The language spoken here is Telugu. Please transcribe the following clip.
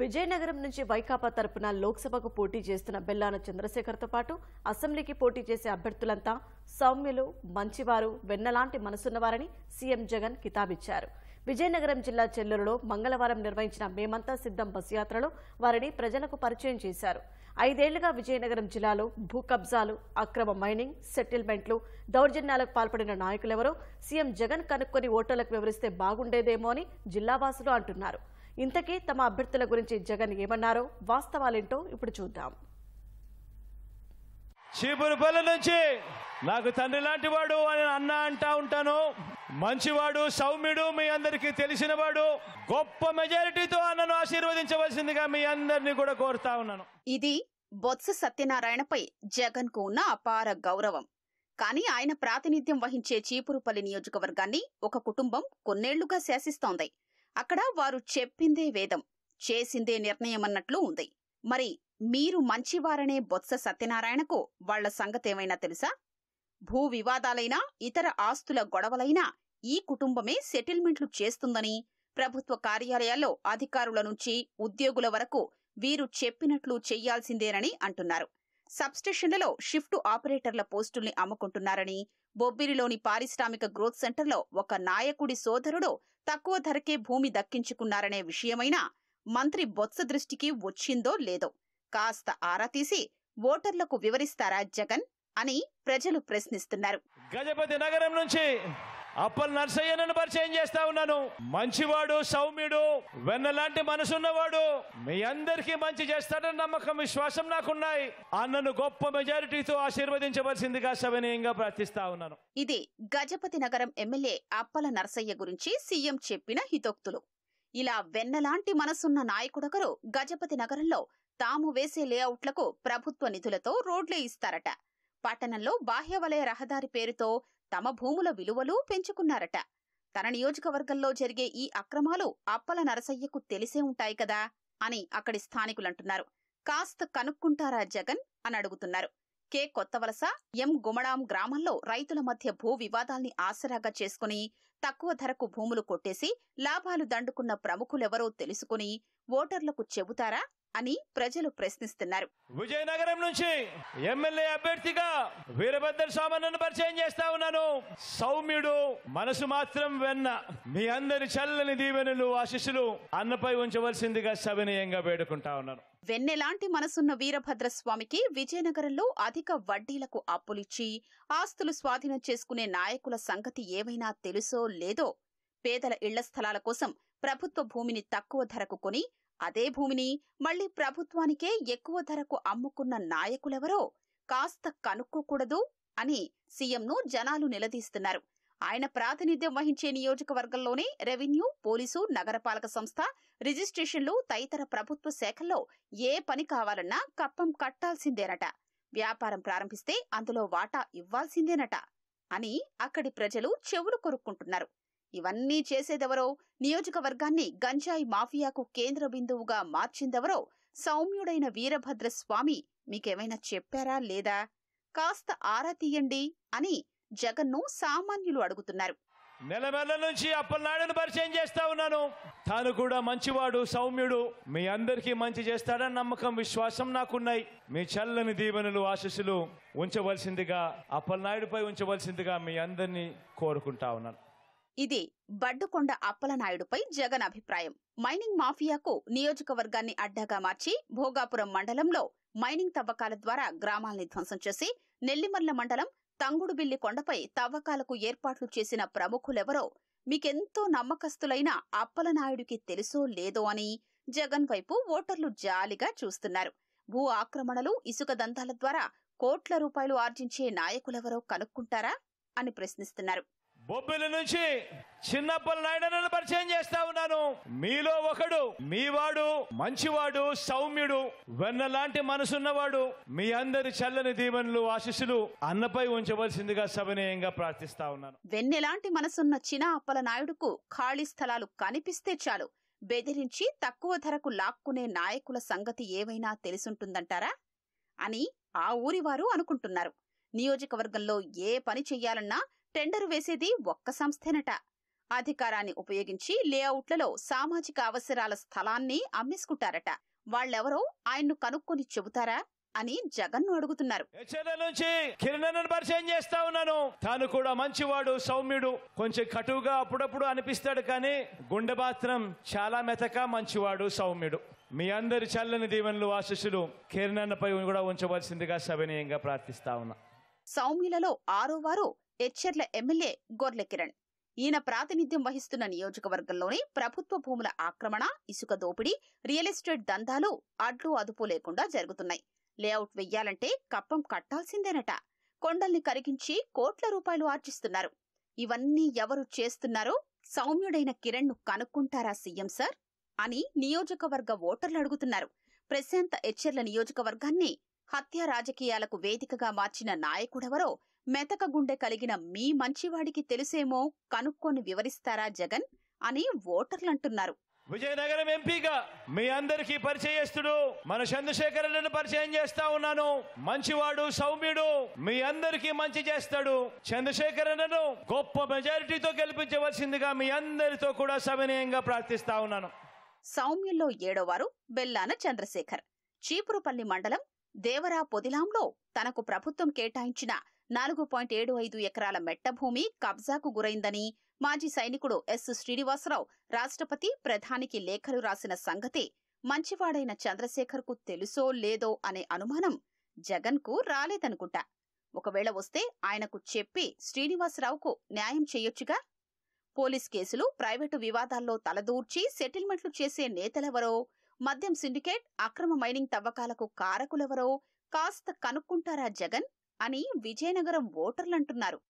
విజయనగరం నుంచి వైకాపా తరపున లోక్సభకు పోటీ చేస్తున్న బెల్లాన చంద్రశేఖర్తో పాటు అసెంబ్లీకి పోటీ చేసే అభ్యర్థులంతా సౌమ్యులు మంచివారు వెన్నలాంటి మనసున్నవారని సీఎం జగన్ కితాబిచ్చారు విజయనగరం జిల్లా చెల్లూరులో మంగళవారం నిర్వహించిన మేమంతా సిద్ధం బస్ యాత్రలో వారిని ప్రజలకు పరిచయం చేశారు ఐదేళ్లుగా విజయనగరం జిల్లాలో భూ కబ్జాలు అక్రమ మైనింగ్ సెటిల్మెంట్లు దౌర్జన్యాలకు పాల్పడిన నాయకులెవరో సీఎం జగన్ కనుక్కొని ఓటర్లకు వివరిస్తే బాగుండేదేమో అని జిల్లావాసులు అంటున్నారు ఇంతకీ తమ అభ్యర్థుల గురించి జగన్ ఏమన్నారో వాస్తవాలేంటో ఇప్పుడు చూద్దాం చీపురుపల్లి నుంచి నాకు తండ్రి లాంటి వాడు అని అన్న అంటా ఉంటాను మంచివాడు సౌమ్యుడు మీ అందరికీ తెలిసినవాడు గొప్ప మెజారిటీతో అన్నను ఆశీర్వదించవలసిందిగా మీ అందరినీ కూడా కోరుతా ఉన్నాను ఇది బొత్స సత్యనారాయణపై జగన్ కు ఉన్న అపార గౌరవం కానీ ఆయన ప్రాతినిధ్యం వహించే చీపురుపల్లి నియోజకవర్గాన్ని ఒక కుటుంబం కొన్నేళ్లుగా శాసిస్తోంది అక్కడ వారు చెప్పిందే వేదం చేసిందే నిర్ణయం అన్నట్లు ఉంది మరి మీరు మంచివారనే బొత్స సత్యనారాయణకు వాళ్ల సంగతేమైనా తెలుసా భూ వివాదాలైనా ఇతర ఆస్తుల గొడవలైనా ఈ కుటుంబమే సెటిల్మెంట్లు చేస్తుందని ప్రభుత్వ కార్యాలయాల్లో అధికారుల నుంచి ఉద్యోగుల వరకు వీరు చెప్పినట్లు చెయ్యాల్సిందేనని అంటున్నారు సబ్స్టేషన్లలో షిఫ్ట్ ఆపరేటర్ల పోస్టుల్ని అమ్ముకుంటున్నారని బొబ్బిలిలోని పారిశ్రామిక గ్రోత్ సెంటర్లో ఒక నాయకుడి సోదరుడు తక్కువ ధరకే భూమి దక్కించుకున్నారనే విషయమైనా మంత్రి బొత్స దృష్టికి వచ్చిందో లేదో కాస్త ఆరా తీసి ఓటర్లకు వివరిస్తారా జగన్ అని ప్రజలు ప్రశ్నిస్తున్నారు గజపతి నగరం నుంచి అప్పల్ నర్సయ్యను పరిచయం చేస్తా ఉన్నాను మంచివాడు సౌమ్యుడు వెన్నలాంటి మనసున్నవాడు మీ అందరికీ మంచి చేస్తాడని నమ్మకం విశ్వాసం నాకున్నాయి అన్నను గొప్ప మెజారిటీతో ఆశీర్వదించవలసిందిగా సవినీయంగా ప్రార్థిస్తా ఉన్నాను ఇది గజపతి నగరం ఎమ్మెల్యే అప్పల నర్సయ్య గురించి సీఎం చెప్పిన హితోక్తులు ఇలా వెన్నలాంటి మనసున్న నాయకుడొకరు గజపతి నగరంలో తాము వేసే లేఅవుట్లకు ప్రభుత్వ నిధులతో రోడ్లే ఇస్తారట పట్టణంలో బాహ్యవలయ రహదారి పేరుతో తమ భూముల విలువలు పెంచుకున్నారట తన నియోజకవర్గంలో జరిగే ఈ అక్రమాలు అప్పల నరసయ్యకు తెలిసే ఉంటాయి కదా అని అక్కడి స్థానికులంటున్నారు కాస్త కనుక్కుంటారా జగన్ అని అడుగుతున్నారు కే కొత్తవలస ఎం గుమడాం గ్రామంలో రైతుల మధ్య భూ వివాదాల్ని ఆసరాగా చేసుకుని తక్కువ ధరకు భూములు కొట్టేసి లాభాలు దండుకున్న ప్రముఖులెవరో తెలుసుకుని ఓటర్లకు చెబుతారా అని ప్రజలు ప్రశ్నిస్తున్నారు విజయనగరం నుంచి ఎమ్మెల్యే అభ్యర్థిగా వీరభద్ర సామాన్యను పరిచయం చేస్తా ఉన్నాను సౌమ్యుడు మనసు మాత్రం వెన్న మీ అందరి చల్లని దీవెనలు ఆశిస్సులు అన్నపై ఉంచవలసిందిగా సవినయంగా వేడుకుంటా ఉన్నాను వెన్నెలాంటి మనసున్న వీరభద్ర స్వామికి విజయనగరంలో అధిక వడ్డీలకు అప్పులిచ్చి ఆస్తులు స్వాధీనం చేసుకునే నాయకుల సంగతి ఏమైనా తెలుసో లేదో పేదల ఇళ్ల స్థలాల కోసం ప్రభుత్వ భూమిని తక్కువ ధరకు కొని అదే భూమిని మళ్లీ ప్రభుత్వానికే ఎక్కువ ధరకు అమ్ముకున్న నాయకులెవరో కాస్త కనుక్కోకూడదు అని సీఎంను జనాలు నిలదీస్తున్నారు ఆయన ప్రాతినిధ్యం వహించే నియోజకవర్గంలోనే రెవెన్యూ పోలీసు నగరపాలక సంస్థ రిజిస్ట్రేషన్లు తదితర ప్రభుత్వ శాఖల్లో ఏ పని కావాలన్నా కప్పం కట్టాల్సిందేనట వ్యాపారం ప్రారంభిస్తే అందులో వాటా ఇవ్వాల్సిందేనట అని అక్కడి ప్రజలు చెవులు కొరుక్కుంటున్నారు ఇవన్నీ చేసేదెవరో నియోజకవర్గాన్ని గంజాయి మాఫియాకు కేంద్ర బిందువుగా మార్చిందెవరో సౌమ్యుడైన వీరభద్రస్వామి మీకేమైనా చెప్పారా లేదా కాస్త ఆరా తీయండి అని జగన్ను సామాన్యులు అడుగుతున్నారు నెల నెల నుంచి అప్పలనాయుడును పరిచయం చేస్తా ఉన్నాను తాను కూడా మంచివాడు సౌమ్యుడు మీ అందరికీ మంచి చేస్తాడని నమ్మకం విశ్వాసం నాకున్నాయి మీ చల్లని దీవెనలు ఆశస్సులు ఉంచవలసిందిగా అప్పలనాయుడుపై ఉంచవలసిందిగా మీ అందరినీ కోరుకుంటా ఉన్నాను ఇది బడ్డుకొండ అప్పలనాయుడుపై జగన్ అభిప్రాయం మైనింగ్ మాఫియాకు నియోజకవర్గాన్ని అడ్డాగా మార్చి భోగాపురం మండలంలో మైనింగ్ తవ్వకాల ద్వారా గ్రామాల్ని ధ్వంసం చేసి నెల్లిమర్ల మండలం తంగుడుబిల్లి కొండపై తవ్వకాలకు ఏర్పాట్లు చేసిన ప్రముఖులెవరో మీకెంతో నమ్మకస్తులైన అప్పలనాయుడికి తెలుసో లేదో అని జగన్ వైపు ఓటర్లు జాలిగా చూస్తున్నారు భూ ఆక్రమణలు ఇసుక దంతాల ద్వారా కోట్ల రూపాయలు ఆర్జించే నాయకులెవరో కనుక్కుంటారా అని ప్రశ్నిస్తున్నారు బొబ్బిలి నుంచి చిన్నప్పల నాయుడనని పరిచయం చేస్తా ఉన్నాను మీలో ఒకడు మీవాడు మంచివాడు సౌమ్యుడు వెన్నలాంటి మనసున్నవాడు మీ అందరి చల్లని దీవెనలు ఆశిస్సులు అన్నపై ఉంచవలసిందిగా సవినయంగా ప్రార్థిస్తా ఉన్నాను వెన్నెలాంటి మనసున్న చిన్న అప్పల నాయుడుకు ఖాళీ స్థలాలు కనిపిస్తే చాలు బెదిరించి తక్కువ ధరకు లాక్కునే నాయకుల సంగతి ఏవైనా తెలుసుంటుందంటారా అని ఆ ఊరివారు అనుకుంటున్నారు నియోజకవర్గంలో ఏ పని చెయ్యాలన్నా టెండర్ వేసేది ఒక్క సంస్థేనట అధికారాన్ని ఉపయోగించి లేఅవుట్లలో సామాజిక అవసరాల స్థలాన్ని అమ్మేసుకుంటారట వాళ్ళెవరో ఆయన్ను కనుక్కొని చెబుతారా అని జగన్ ను అడుగుతున్నారు నుంచి కిరణను పరిచయం చేస్తా ఉన్నాను తాను కూడా మంచివాడు సౌమ్యుడు కొంచెం కటువుగా అప్పుడప్పుడు అనిపిస్తాడు కానీ గుండె మాత్రం చాలా మెతక మంచివాడు సౌమ్యుడు మీ అందరి చల్లని దీవెనలు ఆశస్సులు కిరణన్నపై కూడా ఉంచవలసిందిగా సవినయంగా ప్రార్థిస్తా ఉన్నా సౌమ్యులలో ఆరో వారు ఎచ్చెర్ల ఎమ్మెల్యే గొర్లె కిరణ్ ఈయన ప్రాతినిధ్యం వహిస్తున్న నియోజకవర్గంలోని ప్రభుత్వ భూముల ఆక్రమణ ఇసుక దోపిడీ రియల్ ఎస్టేట్ దందాలు అడ్లు అదుపు లేకుండా జరుగుతున్నాయి లేఅవుట్ వెయ్యాలంటే కప్పం కట్టాల్సిందేనట కొండల్ని కరిగించి కోట్ల రూపాయలు ఆర్జిస్తున్నారు ఇవన్నీ ఎవరు చేస్తున్నారో సౌమ్యుడైన కిరణ్ను కనుక్కుంటారా సీఎం సార్ అని నియోజకవర్గ ఓటర్లు అడుగుతున్నారు ప్రశాంత ఎచ్చర్ల నియోజకవర్గాన్ని హత్య రాజకీయాలకు వేదికగా మార్చిన నాయకుడెవరో మెతక గుండె కలిగిన మీ మంచివాడికి తెలుసేమో కనుక్కొని వివరిస్తారా జగన్ అని ఓటర్లంటున్నారు విజయనగరం ఎంపీగా మీ అందరికి పరిచయస్తుడు మన చంద్రశేఖరను పరిచయం చేస్తా ఉన్నాను మంచివాడు సౌమ్యుడు మీ అందరికీ మంచి చేస్తాడు చంద్రశేఖరను గొప్ప మెజారిటీతో గెలిపించవలసిందిగా మీ అందరితో కూడా సవినయంగా ప్రార్థిస్తా ఉన్నాను సౌమ్యుల్లో ఏడోవారు బెల్లాన చంద్రశేఖర్ చీపురుపల్లి మండలం దేవరా పొదిలాంలో తనకు ప్రభుత్వం కేటాయించిన నాలుగు పాయింట్ ఏడు ఐదు ఎకరాల మెట్టభూమి కబ్జాకు గురైందని మాజీ సైనికుడు ఎస్ శ్రీనివాసరావు రాష్ట్రపతి ప్రధానికి లేఖలు రాసిన సంగతి మంచివాడైన చంద్రశేఖర్కు తెలుసో లేదో అనే అనుమానం జగన్కు రాలేదనుకుంటా ఒకవేళ వస్తే ఆయనకు చెప్పి శ్రీనివాసరావుకు న్యాయం చేయొచ్చుగా పోలీస్ కేసులు ప్రైవేటు వివాదాల్లో తలదూర్చి సెటిల్మెంట్లు చేసే నేతలెవరో మద్యం సిండికేట్ అక్రమ మైనింగ్ తవ్వకాలకు కారకులెవరో కాస్త కనుక్కుంటారా జగన్ అని విజయనగరం ఓటర్లంటున్నారు